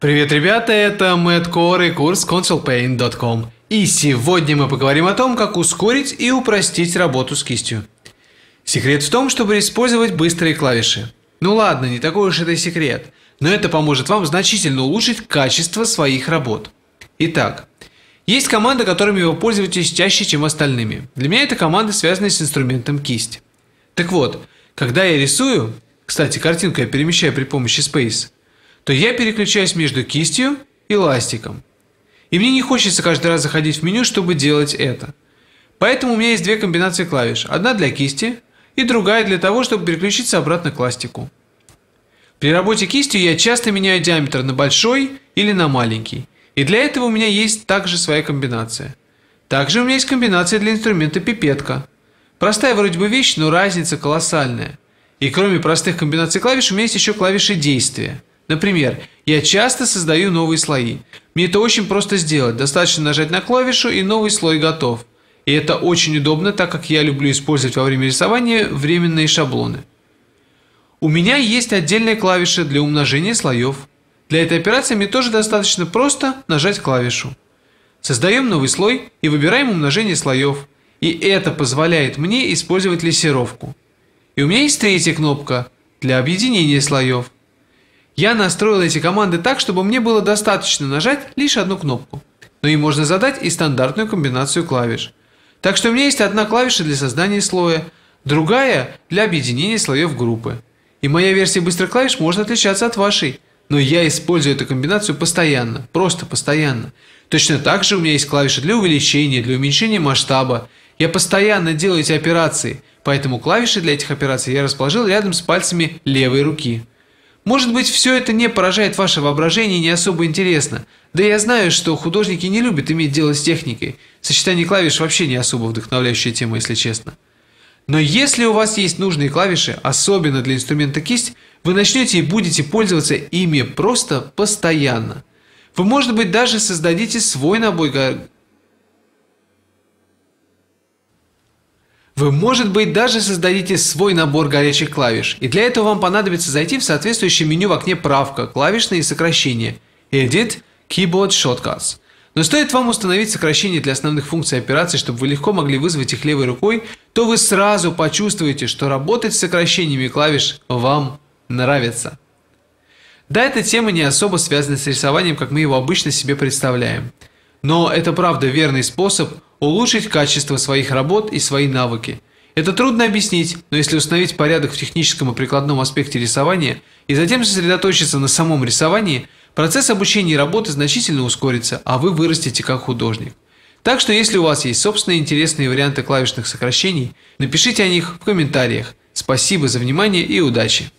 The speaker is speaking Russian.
Привет, ребята, это Мэтт Кор и курс consolepaint.com. И сегодня мы поговорим о том, как ускорить и упростить работу с кистью. Секрет в том, чтобы использовать быстрые клавиши. Ну ладно, не такой уж это секрет, но это поможет вам значительно улучшить качество своих работ. Итак, есть команды, которыми вы пользуетесь чаще, чем остальными. Для меня это команды, связанные с инструментом кисть. Так вот, когда я рисую, кстати, картинку я перемещаю при помощи Space – то я переключаюсь между кистью и ластиком. И мне не хочется каждый раз заходить в меню, чтобы делать это. Поэтому у меня есть две комбинации клавиш. Одна для кисти и другая для того, чтобы переключиться обратно к ластику. При работе кистью я часто меняю диаметр на большой или на маленький. И для этого у меня есть также своя комбинация. Также у меня есть комбинация для инструмента пипетка. Простая вроде бы вещь, но разница колоссальная. И кроме простых комбинаций клавиш у меня есть еще клавиши действия. Например, я часто создаю новые слои. Мне это очень просто сделать, достаточно нажать на клавишу и новый слой готов. И это очень удобно, так как я люблю использовать во время рисования временные шаблоны. У меня есть отдельная клавиша для умножения слоев. Для этой операции мне тоже достаточно просто нажать клавишу. Создаем новый слой и выбираем умножение слоев. И это позволяет мне использовать лессировку. И у меня есть третья кнопка для объединения слоев. Я настроил эти команды так, чтобы мне было достаточно нажать лишь одну кнопку. Но ну и можно задать и стандартную комбинацию клавиш. Так что у меня есть одна клавиша для создания слоя, другая для объединения слоев группы. И моя версия быстрых клавиш может отличаться от вашей. Но я использую эту комбинацию постоянно, просто постоянно. Точно так же у меня есть клавиши для увеличения, для уменьшения масштаба. Я постоянно делаю эти операции, поэтому клавиши для этих операций я расположил рядом с пальцами левой руки. Может быть, все это не поражает ваше воображение и не особо интересно. Да я знаю, что художники не любят иметь дело с техникой. Сочетание клавиш вообще не особо вдохновляющая тема, если честно. Но если у вас есть нужные клавиши, особенно для инструмента кисть, вы начнете и будете пользоваться ими просто постоянно. Вы, может быть, даже создадите свой набор Вы, может быть, даже создадите свой набор горячих клавиш, и для этого вам понадобится зайти в соответствующее меню в окне «Правка», «Клавишные сокращения» «Edit», «Keyboard Shortcuts». Но стоит вам установить сокращение для основных функций операций, чтобы вы легко могли вызвать их левой рукой, то вы сразу почувствуете, что работать с сокращениями клавиш вам нравится. Да, эта тема не особо связана с рисованием, как мы его обычно себе представляем. Но это правда верный способ улучшить качество своих работ и свои навыки. Это трудно объяснить, но если установить порядок в техническом и прикладном аспекте рисования и затем сосредоточиться на самом рисовании, процесс обучения и работы значительно ускорится, а вы вырастете как художник. Так что если у вас есть собственные интересные варианты клавишных сокращений, напишите о них в комментариях. Спасибо за внимание и удачи!